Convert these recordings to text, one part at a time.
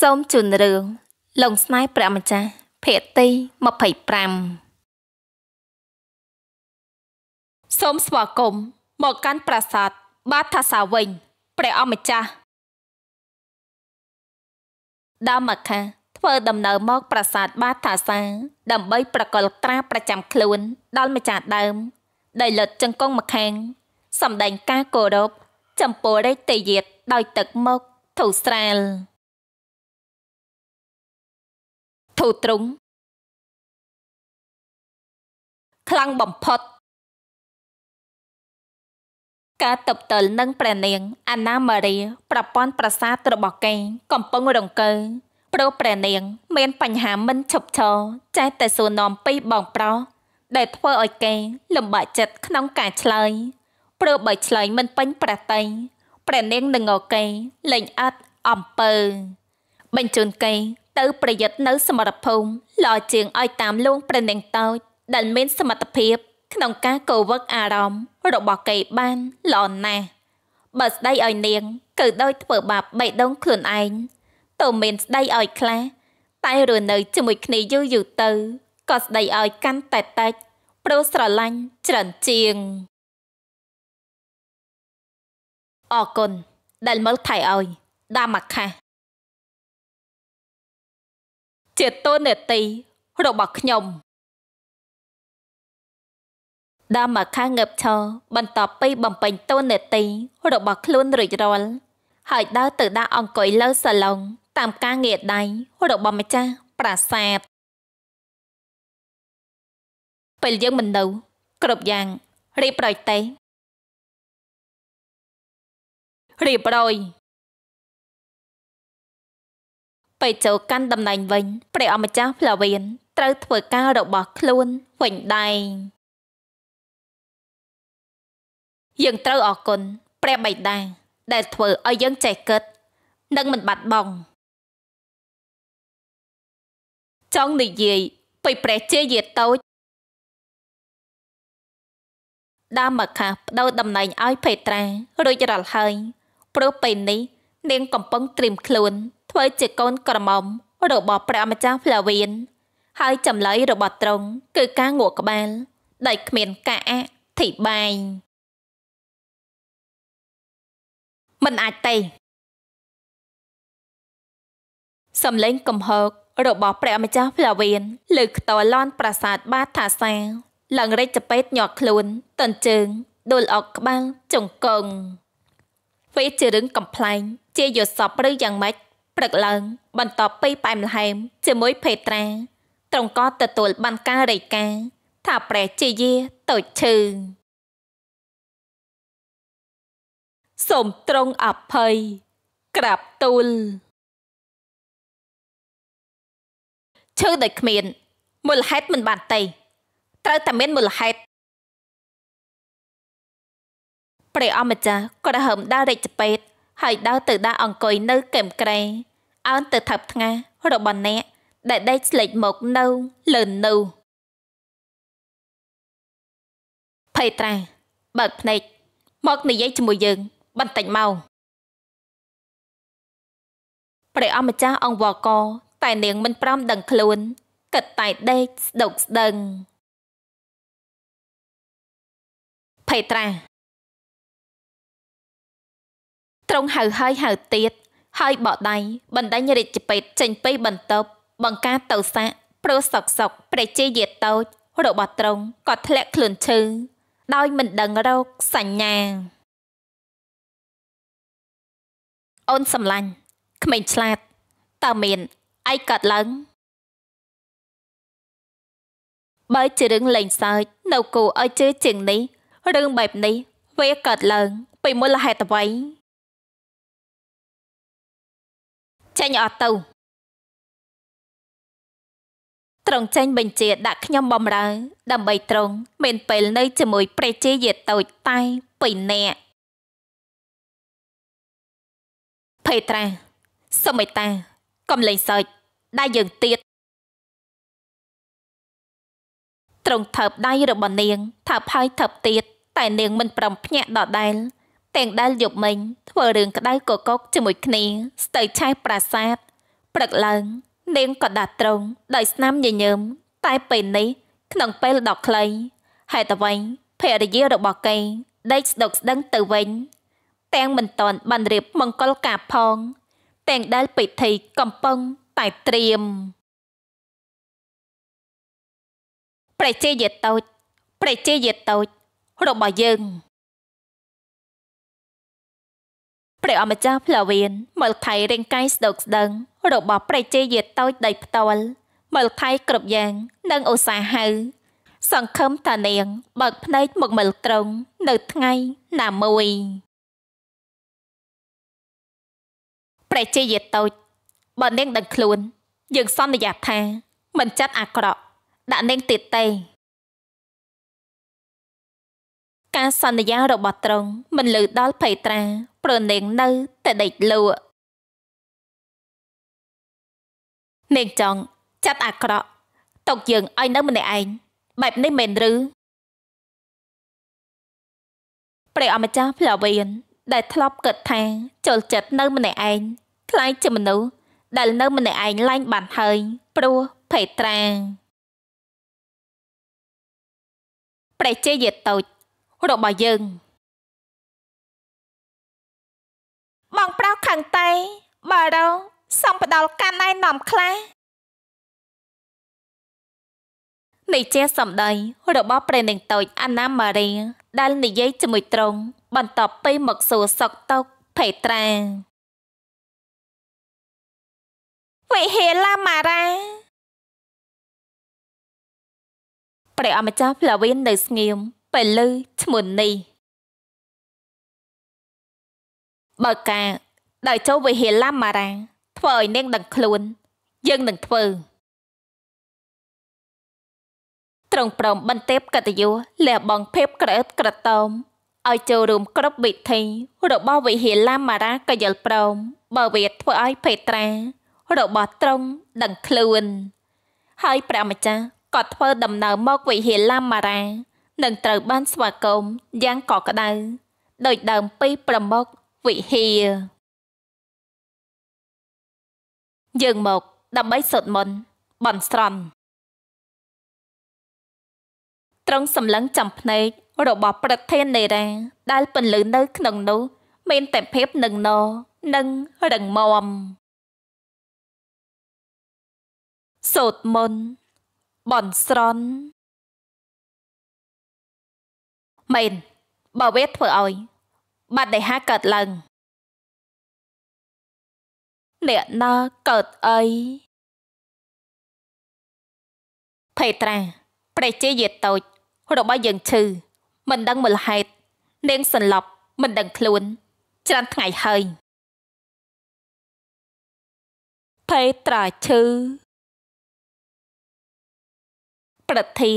សូមជូនរឿងលងស្នេហ៍ព្រះម្ចាស់ភាគទី25សូមស្វាគមន៍មកកាន់ប្រាសាទបាថាសាវិញព្រះអម្ចាស់ដើមមកខាធ្វើដំណើរមកប្រាសាទបាថាសា ដើម្បីប្រកល់ត្រា ប្រចាំខ្លួន ដល់ម្ចាស់ដើម ដែលលិតចង្គង់មកខាងសម្ដែងការគោរពចំពោះរាជទេយ្យដោយទឹកមុខធូរស្រាលធូរទ្រុងខ្លាំងបំផុតការតបតល់នឹងព្រះនាង អាណាម៉ារីប្រព័ន្ធប្រសាទរបស់គេកំពុងរង្គើព្រោះព្រះនាងមាន បញ្ហាមិនឈប់ឈរចេះតែសួរនាំពីបងប្រុសដែលធ្វើឲ្យគេលំបាកចិត្តក្នុងការឆ្លើយព្រោះបើឆ្លើយមិនពេញប្រតីព្រះនាងនឹងងគេលែងអត់អំពើបញ្ជូនគេទៅប្រយុទ្ធនៅសមរភូមិលោជើងឲ្យតាមលួងប្រណិងតូចដែល មាន សមត្ថភាព ក្នុងការកវឹកអារម្មណ៍របស់គេបានល្អណាស់បើស្ដីឲ្យនាងគឺដោយធ្វើបាបបេះដូងខ្លួនឯងទៅមានស្ដីឲ្យ ខ្លះតែរស់នៅជាមួយគ្នាយូរយូរទៅក៏ស្ដីឲ្យកាន់តែតិចព្រោះស្រឡាញ់ច្រើនជាងអរគុណដែលមើលថែឲ្យដាមអាខាស់ជាតួនាទី របស់ខ្ញុំដើមមកខាងងើបឈរបន្ទាប់ពីបំពេញតួនាទីរបស់ខ្លួនរួចរាល់ហើយដើរទៅដាក់អង្គុយលើសាឡុង តាមការងារដៃ របស់ម្ចាស់ប្រាសាទពេលយើងមិននៅគ្រប់យ៉ាងរៀបរយទេរៀបរយពេលចូលកាន់តំណែងវិញព្រះអម្ចាស់ផ្លាវៀនត្រូវធ្វើការរបស់ខ្លួនវិញដែរយើងត្រូវអរគុណព្រះបិតាដែលធ្វើឲ្យយើងចេះគិតនិងមិនបាត់បង់ចង់និយាយពីព្រះជាយាតូចដាមមកខាផ្ដោតំណែងឲ្យភេត្រារួចរាល់ហើយព្រោះពេលនេះនាងកំពុងត្រៀមខ្លួនធ្វើជាកូនក្រមុំរបស់ព្រះម្ចាស់ផ្លាវៀនហើយចម្លើយរបស់ត្រង់គឺការងក់ក្បាលដោយគ្មានការអធិប្បាយមិនអាចទេសំឡេងកំហឹករបស់ព្រះម្ចាស់ផ្លាវៀនលើខ្ទរលន់ប្រាសាទបាថាសាឡើងរេចពេតញាត់ខ្លួនតន្ជើងដួលអុកក្បាលចង្គង់វាជារឿងកំ pl ែងជាយសពឬយ៉ាងម៉េចព្រឹកឡើងបន្ទាប់ពីប៉ែមលហែម ជាមួយ ភេត្រាត្រង់ក៏ទទួលបានការរាយការណ៍ថាព្រះជាយាតូចឈឺសូមត្រង់អភ័យក្រាបទូលឈឺដោយគ្មានមូលហេតុមិនបានទេត្រូវតែមានមូលហេតុព្រះអម្ចាស់ក៏ដហឹមដើររិចពេតហើយដើរទៅដាក់អង្គុយនៅកែមក្រែអើនទៅថឹបថ្ងារបស់អ្នក ដែលដេកស្លេចមកនៅលើនៅភ័យត្រាបើកភ្នែកមកនិយាយជាមួយយើងបន្តិចមកព្រះអម្ចាស់អង្គវកតែនាងមិនព្រមដឹងខ្លួនគិតតែដេកស្ដុកស្ដឹងភ័យត្រាទ្រង់ហៅហើយហៅទៀតហើយបដៃបណ្ដាញរាជពេទ្យចេញពីបន្ទប់បង្ការទៅសាក់ព្រោះសកសកព្រះជាយាតូចរបស់ទ្រង់ក៏ធ្លាក់ខ្លួនឈឺដោយ មិនដឹងរោគសញ្ញាអូនសំឡាញ់ក្មេងឆ្លាតតើមានឯកកើតឡើងបើជារឿងលេងសើចនៅគូឲ្យជឿជាងនេះរឿងបែបនេះ វាកើតឡើង ពីមូលហេតុអ្វីចេញអត់ទៅត្រង់ចេញបញ្ជា ដាក់ខ្ញុំបំរើ ដើម្បីត្រង់មានពេលនៅជាមួយព្រះជាយាតូចតែពីរនាក់ភេត្រាសមេតា កំលែងសើចដៃយើងទៀតត្រង់ថើបដៃរបស់នាងថើបហើយថើបទៀតតែ នាងមិន ប្រំភ្ញាក់ដដែលទាំងដែលយប់មិញធ្វើរឿងក្តៅកកុកជាមួយគ្នាស្ទើរឆេះប្រាសាទព្រឹកឡើង នាងក៏ដាត់ត្រង់ដោយស្នាមញញើម តែពេលនេះ ក្នុងពេលដ៏ខ្លីហេតុអ្វីភរិយារបស់គេដេកស្ដុកស្ដឹងទៅវិញទាំងមិនតន់បានរៀបមង្គលការផង ទាំងដែលពិធីកំពុងតែត្រៀមព្រះជាយតូចព្រះជាយតូចរបស់យើងព្រះអម្ចាស់ផ្លាវៀនមើលថៃរាងកាយស្ដុកស្ដឹងរបស់ព្រះជេយាតូចដីផ្ទាល់មើលថៃគ្រប់យ៉ាងនិងឧស្សាហៅសង្ឃឹមតានាង បើកភ្នែកមកមើលត្រង់នៅថ្ងៃណាមួយព្រះជាយាតូចបើនាង ដឹងខ្លួន យើងសន្យាថា មិនចាត់អាក្រក់ដាក់នាងទៀតទេការសន្យារបស់ត្រង់មិនលើដល់ភ័យត្រាប្រណេងនៅតែដេកលក់នាងចង់ចាត់អាក្រក់ຕົកយើងឲ្យនៅម្នាក់ឯងបែបនេះមែនឬព្រះអម្ចាស់ផ្លាវៀនដែលធ្លាប់គិតថាចូលចិត្តនៅម្នាក់ឯងខ្លាចជាមនុស្សដែលនៅម្នាក់ឯងឡើងបានហើយព្រោះភេត្រាព្រះជាយតូច របស់យើងបងប្រុសខឹងតែបើរោសុំផ្ដាល់កាន់ណែនាំខ្លះនេះជាសម្ដីរបស់ព្រះនាងតូចអាណាម៉ារីដែល និយាយជាមួយត្រង់បន្ទាប់ពីមកសួរសក់តុកភេត្រាវិហេឡាម៉ារ៉ាព្រះអម្ចាស់ផ្លាវៀននៅ ស្ងៀមពេលឮឈ្មោះនេះបើការដោយចូលវិហារឡាម៉ារ៉ាធ្វើឲ្យនាងដឹងខ្លួន យើងនឹងធ្វើត្រង់ព្រមបន្ទាបកតយុលះបងភេបក្រអឹតក្រតោមឲ្យចូលរួមគ្រប់វិធីរបស់វិហារឡាម៉ារ៉ាកយលព្រមបើវាធ្វើឲ្យភេត្រារបស់ត្រង់ដឹងខ្លួនហើយព្រះម្ចាស់ក៏ធ្វើដំណើរមកវិហារឡាម៉ារ៉ានឹងត្រូវបាន ស្វាគមន៍យ៉ាងកក់ក្ដៅដោយ ដើមពីប្រមុខវិហារយើងមកដើម្បីសូត្រមន្តបន់ស្រន់ត្រង់សម្លឹង ចំភ្នែករបស់ប្រធាននេរាដែលពន្លឺនៅ ក្នុងនោះ មាន តែភាពនឹងណនិងរឹងមាំសូត្រមន្តបន់ស្រន់មែនបើវាធ្វើឲ្យបាត់ដេហាកើតឡើងអ្នកណាកើតអីភេត្រាព្រះជាយាតូចរបស់យើងឈឺមិនដឹងមូលហេតុនាងសន្លប់ មិនដឹងខ្លួនច្រើនថ្ងៃហើយ ភេត្រាឈឺប្រធា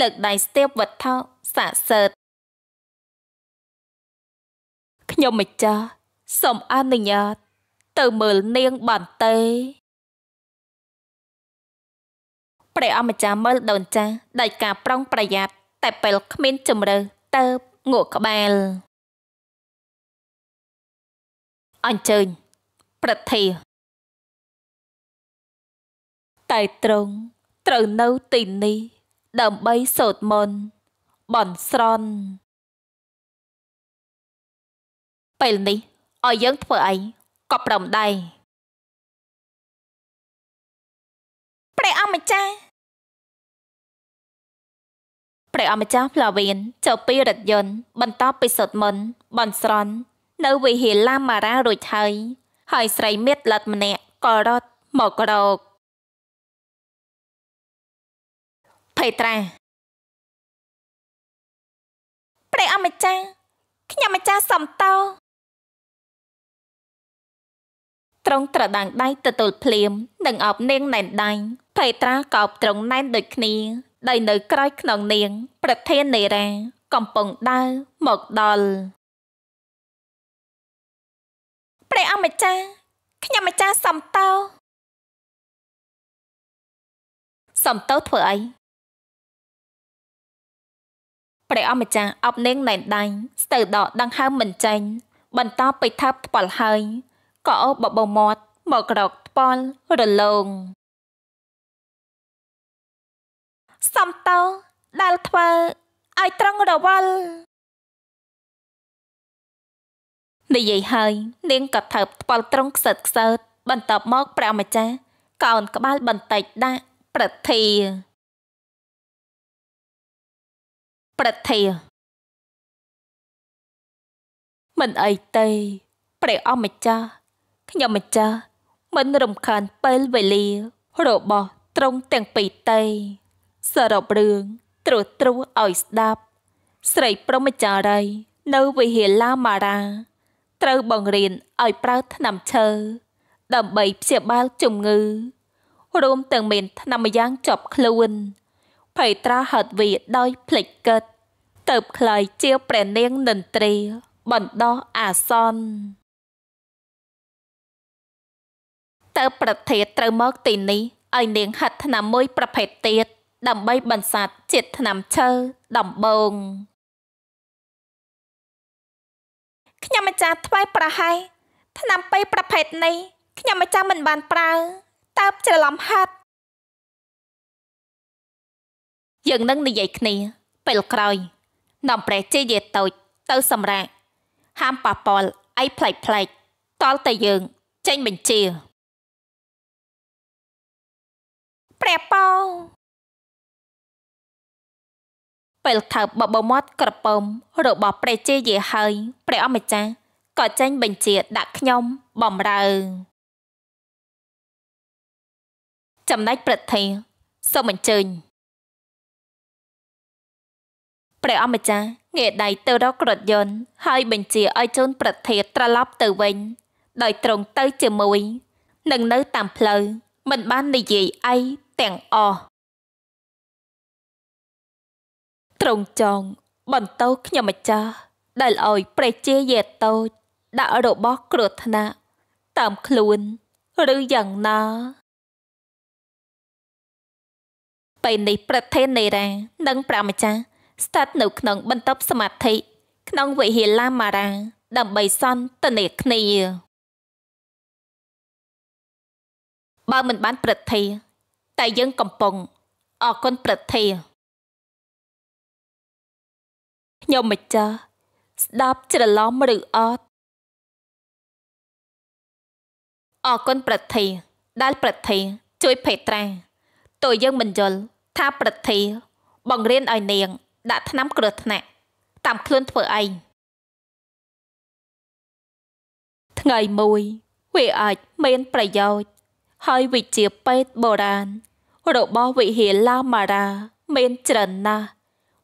លើកដៃស្ទាបវត្ថុសាសើតខ្ញុំម្ចាស់សូមអនុញ្ញាត ទៅមើលនាងបានទេព្រះអម្ចាស់មើល ដូនចាស់ដោយការប្រុងប្រយ័ត្នតែពេលគ្មានជំរឿទៅងក់ក្បាលអញ្ជើញ ប្រធាតែត្រង់ត្រូវនៅទីនេះដើម្បីសូត្រមន្តបន់ស្រន់ពេលនេះឲ្យយើងធ្វើអីក៏ព្រមដែរព្រះអង្គម្ចាស់ព្រះអង្គម្ចាស់ផ្លាវៀនចូលពីរថយន្តបន្តពីសុតមុន បនស្រន់នៅវិហារឡាម៉ារ៉ារួចហើយហើយស្រីមៀតលិតម្នាក់ក៏រត់មករកភេត្រាព្រះអង្គម្ចាស់ខ្ញុំម្ចាស់សំតោត្រង់ត្រដាងដៃទទួលភ្លាមនឹងអោបនាងណែនដៃភេត្រាក៏អោបត្រង់ណែនដូចគ្នាដោយនៅក្រោយខ្នងនាង ប្រធាននេរ៉ាកំពុងដើរមកដល់ព្រះអង្គម្ចាស់ខ្ញុំម្ចាស់សំតោសំតោធ្វើអីព្រះអង្គម្ចាស់អប់នាងណែនដាញ់ស្ទើរដកដង្ហើមមិនចេញបន្តបិទថាផ្ទាល់ហើយក៏អូបបោមាត់មកក្រកថ្ពល់រលោងសំតោដែលធ្វើឲ្យត្រង់រវល់និយាយហើយនាងក៏ថើបថ្ពល់ត្រង់ខ្សិតខ្សើតបន្ទាប់មកព្រះម្ចាស់កោនក្បាលបន្តិចដាក់ប្រធាប្រធាមិនអីទេព្រះអម្ចាស់ខ្ញុំម្ចាស់មិនរំខានពេលវេលារបស់ត្រង់ទាំងពីរទេសរុបរឿងត្រួសត្រួសឲ្យស្ដាប់ស្រីព្រមចារី នៅវិហារឡាម៉ារ៉ាត្រូវបង្រៀនឲ្យប្រើថ្នាំឈើដើម្បីព្យាបាលជំងឺរួមទាំងមានថ្នាំយ៉ាងជាប់ខ្លួនភ័យត្រាហត់វាដោយភ្លេចកិតទៅផ្លៃជាព្រះនាងនិន្ទ្រាបណ្ដោះអាសន្នទៅប្រធានត្រូវមកទីនេះឲ្យនាងហិតថ្នាំមួយប្រភេទទៀតដើម្បីបន្សាត់ជាតិថ្នាំឈើដំបងខ្ញុំម្ចាស់ថ្វាយប្រហែថ្នាំពេប្រភេទនេះខ្ញុំម្ចាស់មិនបានប្រើតើបច្រឡំហិតយើងនឹងនិយាយគ្នាពេលក្រោយ នាំព្រះជាយាតូច ទៅ សម្រាប់ហាមប៉ះពាល់អីផ្លេចផ្លេចតល់តែយើងចេញបញ្ជាព្រះប៉ោពេលថើបបបមាត់ក្រពើមរបស់ព្រះជេយេហើយព្រះអម្ចាស់ក៏ចេញបញ្ជាដាក់ខ្ញុំបំរើ ចំណែកប្រធានសូមអញ្ជើញព្រះអម្ចាស់ងាកដៃទៅរករថយន្តហើយបញ្ជាឲ្យជូនប្រធានត្រឡប់ទៅវិញដោយត្រង់ទៅជាមួយនឹងនៅតាមផ្លូវមិនបាននិយាយអីទាំងអស់ត្រង់ចង់បន្ទោខ្ញុំម្ចាស់ដែលឲ្យព្រះជាយេតូចដាក់របស់គ្រោះថ្នាក់តាមខ្លួន ឬយ៉ាងណាពេលនេះប្រធាននេរានិងព្រះម្ចាស់ស្ថិតនៅក្នុងបន្ទប់សមាធិក្នុងវិហារឡាមារ៉ាដើម្បីសន្ទនាគ្នាបើមិនបាន ប្រធានតែយើងកំពុងអរគុណប្រធានខ្ញុំម្ចាស់ស្ដាប់ច្រឡំឬអត់អរគុណប្រធានដែលប្រធានជួយភេត្រាតើយើងមិនយល់ថាប្រធានបង្រៀនឲ្យនាង ដាក់ថ្នាំគ្រោះថ្នាក់ តាមខ្លួនធ្វើឯងថ្ងៃមួយវាអាចមានប្រយោជន៍ហើយវិជាពេទ្យបុរាណរបស់វិហារឡាម៉ារ៉ាមានច្រើនណាស់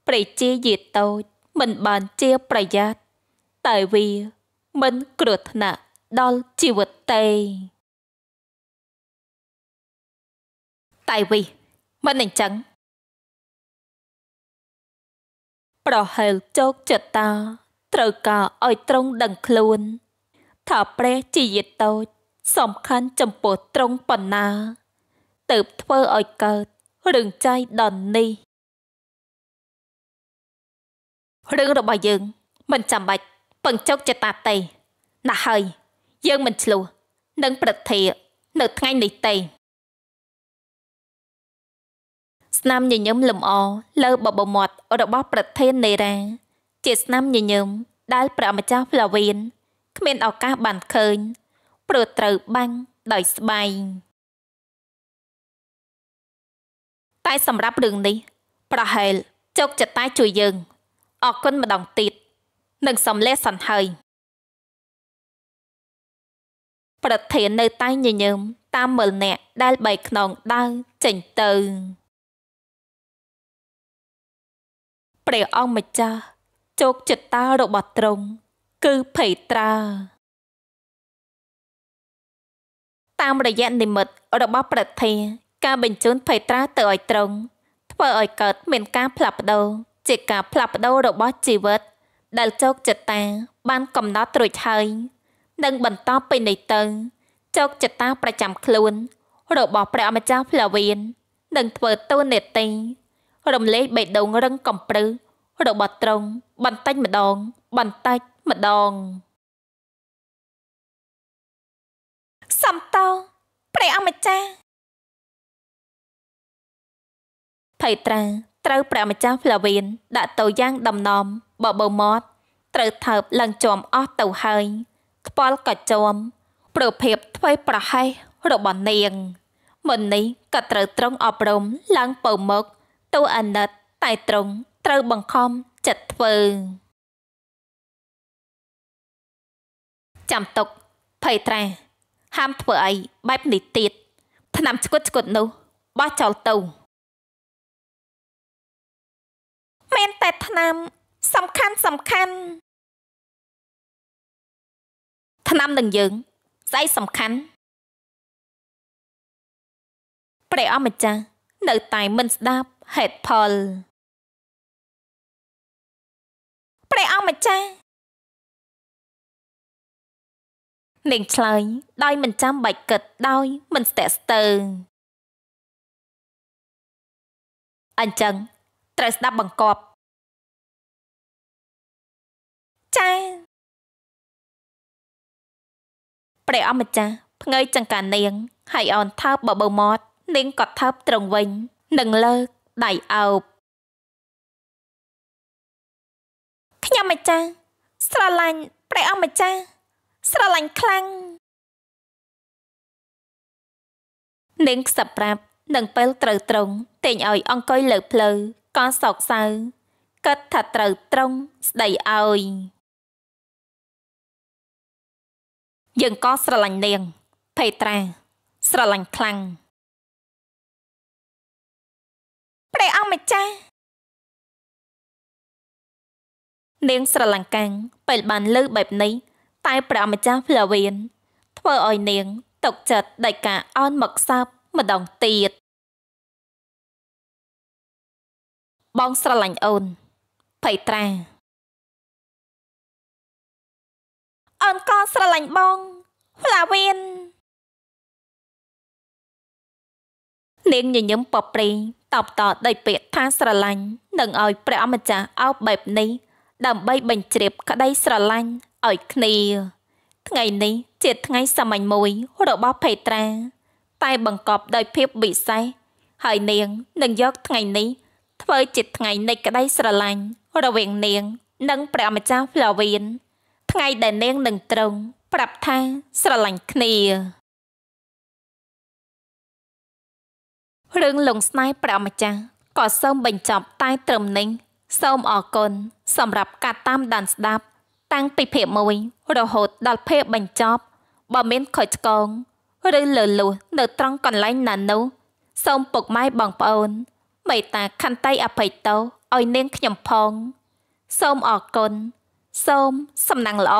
ព្រះជាយាតូច មិនបានជាប្រយ័ត្នតែវា មិនគ្រោះថ្នាក់ដល់ជីវិតទេតែវិមិនអញ្ចឹងប្រហែលជោគចតា ត្រូវការឲ្យត្រង់ដឹងខ្លួន ថាព្រះជាយាតូចសំខាន់ចំពោះត្រង់ប៉ុណ្ណាទៅធ្វើឲ្យកើតរឿងចៃដន្យនេះរឿងរបស់យើង មិនចាំបាច់ពឹងចុកចតាទេ ណាស់ហើយ យើងមិនឆ្លោះនឹងប្រធានៅថ្ងៃនេះទេស្នាមញញឹមលំអលើបបមាត់របស់ប្រធាននេរាជាស្នាមញញឹមដែលព្រះម្ចាស់ផ្លាវៀនគ្មានឱកាសបានឃើញព្រោះត្រូវបាំងដោយស្បែងតែសម្រាប់រឿងនេះ ប្រហែលជោគជតាជួយយើងអរគុណម្ដងទៀតនឹងសំលេះសិនហើយ ប្រធាននៅតែញញើមតាមមើលអ្នកដែលបែកខ្នងដើរចេញទៅព្រះអង្គម្ចាស់ជោគជតារបស់ទ្រង់គឺភ័យត្រាតាមរយៈនិមិត្តរបស់ប្រធានការបញ្ជូនភ័យត្រាទៅឲ្យត្រង់ធ្វើឲ្យកើតមានការ ផ្លាស់ប្ដូរជាការផ្លាស់ប្ដូររបស់ ជីវិត ដែលជោគចតាបានកំណត់រួចហើយនឹងបន្តពីនេះទៅជោគចតាប្រចាំខ្លួន របស់ព្រះម្ចាស់ផ្លាវៀននឹងធ្វើទូនេតិរំលែកបេះដូងរឹង កំប្រឹសរបស់ត្រង់បន្តិចម្ដង បន្តិចម្ដងសំតោព្រះអម្ចាស់ភ័យត្រាត្រូវព្រះម្ចាស់ផ្លាវៀនដាក់ទៅយ៉ាង ដំណំ បបោមាត់ត្រូវថើបឡើងជុំអស់ទៅហើយខ្ពល់ក៏ជុំប្រភិបធ្វើប្រហែសរបស់នាងមុននេះក៏ត្រូវត្រង់អប់រំឡើងពៅមុខទូអាណិត តែត្រង់ត្រូវបង្ខំចិត្តធ្វើចាំទុកភ័យត្រាហាមធ្វើអីបែបនេះទៀតឆ្នាំឆ្កុតឆ្កុតនោះបោះចោលទៅតែឆ្នាំសំខាន់សំខាន់ឆ្នាំនឹងយើងស្អីសំខាន់ព្រះអម្ចាស់នៅតែមិនស្ដាប់ហេតុផលព្រះអង្គម្ចាស់នាងឆ្លើយដោយមិនចាំបាច់គិតដោយ មិនស្ទាក់ស្ទើរអញ្ចឹងត្រូវស្ដាប់បង្គាប់ចាព្រះអម្ចាស់ផ្ងើយចង្កានាងហើយអនថើបបបោមាត់នាងក៏ថើបត្រង់វិញនឹងលើកដៃអោបខ្ញុំម្ចាស់ស្រឡាញ់ព្រះអម្ចាស់ស្រឡាញ់ខ្លាំងនាងខ្សឹបប្រាប់នឹងពេលត្រូវត្រង់តែងឲ្យអង្គុយលើផ្លូវក៏សោកសៅកាត់ថាត្រូវត្រង់ស្ដីឲ្យយើងក៏ស្រឡាញ់នាង ភេត្រាស្រឡាញ់ខ្លាំងព្រះអង្គម្ចាស់នាងស្រឡាញ់កាំងពេលបានលើបែបនេះតែព្រះអង្គម្ចាស់ផ្លាវៀនធ្វើឲ្យនាងຕົកចិត្តដោយការអន់មកសាប់ម្ដងទៀតបងស្រឡាញ់អូនភ័យត្រាអូនក៏ស្រឡាញ់បង ហ្លាវៀននាងញញឹមប៉ប្រេងតបតដោយពាក្យថាស្រឡាញ់នឹងឲ្យព្រះអម្ចាស់អោបបែបនេះ ដើម្បីបញ្ជ្រាបក្តីស្រឡាញ់ឲ្យគ្នា ថ្ងៃនេះជាថ្ងៃសម្ាញ់មួយរបស់ភេត្រា តែបង្កប់ដោយភាពពិសេសហើយនាងនឹងយកថ្ងៃនេះធ្វើជាថ្ងៃនៃក្តីស្រឡាញ់រវាងនាងនិងព្រះអម្ចាស់ហ្លាវៀនថ្ងៃដែល នាងនឹងត្រង់ប្រាប់ថា ស្រឡាញ់គ្នារឿងលងស្នេហ៍ព្រះម្ចាស់ក៏សូមបញ្ចប់តែត្រឹមនេះសូមអរគុណសម្រាប់ការតាម ដានស្ដាប់ តាំងពីភាគ1រហូត ដល់ភាគបញ្ចប់បើមានខុសឆ្គងឬលើលួសនៅ ត្រង់កន្លែង ណានោះសូមពុកម៉ែបងប្អូនមេត្តាខន្តីអភ័យទោសឲ្យ នាងខ្ញុំផង សូមអរគុណសូមសំណាងល្អ